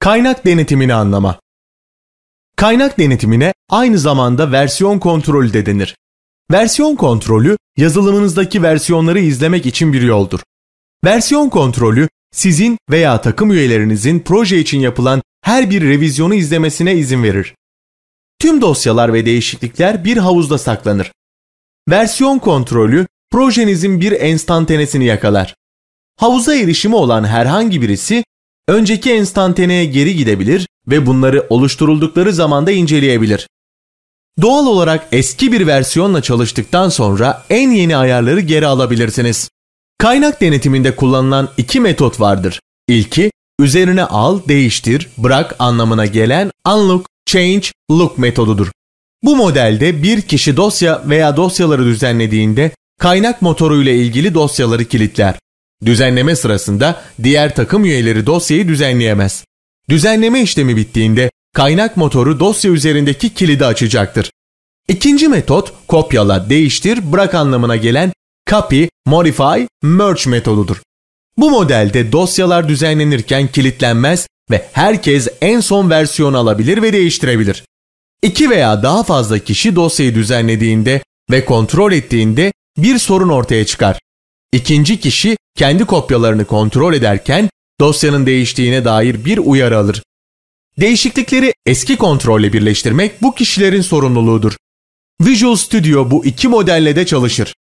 Kaynak denetimini anlama. Kaynak denetimine aynı zamanda versiyon kontrolü de denir. Versiyon kontrolü yazılımınızdaki versiyonları izlemek için bir yoldur. Versiyon kontrolü sizin veya takım üyelerinizin proje için yapılan her bir revizyonu izlemesine izin verir. Tüm dosyalar ve değişiklikler bir havuzda saklanır. Versiyon kontrolü projenizin bir enstantanesini yakalar. Havuza erişimi olan herhangi birisi önceki enstantaneye geri gidebilir ve bunları oluşturuldukları zamanda inceleyebilir. Doğal olarak eski bir versiyonla çalıştıktan sonra en yeni ayarları geri alabilirsiniz. Kaynak denetiminde kullanılan iki metot vardır. İlki, üzerine al, değiştir, bırak anlamına gelen unlock, change, look metodudur. Bu modelde bir kişi dosya veya dosyaları düzenlediğinde kaynak motoru ile ilgili dosyaları kilitler. Düzenleme sırasında diğer takım üyeleri dosyayı düzenleyemez. Düzenleme işlemi bittiğinde kaynak motoru dosya üzerindeki kilidi açacaktır. İkinci metot kopyala, değiştir, bırak anlamına gelen copy, modify, merge metodudur. Bu modelde dosyalar düzenlenirken kilitlenmez ve herkes en son versiyonu alabilir ve değiştirebilir. İki veya daha fazla kişi dosyayı düzenlediğinde ve kontrol ettiğinde bir sorun ortaya çıkar. İkinci kişi kendi kopyalarını kontrol ederken dosyanın değiştiğine dair bir uyarı alır. Değişiklikleri eski kontrolle birleştirmek bu kişilerin sorumluluğudur. Visual Studio bu iki modelle de çalışır.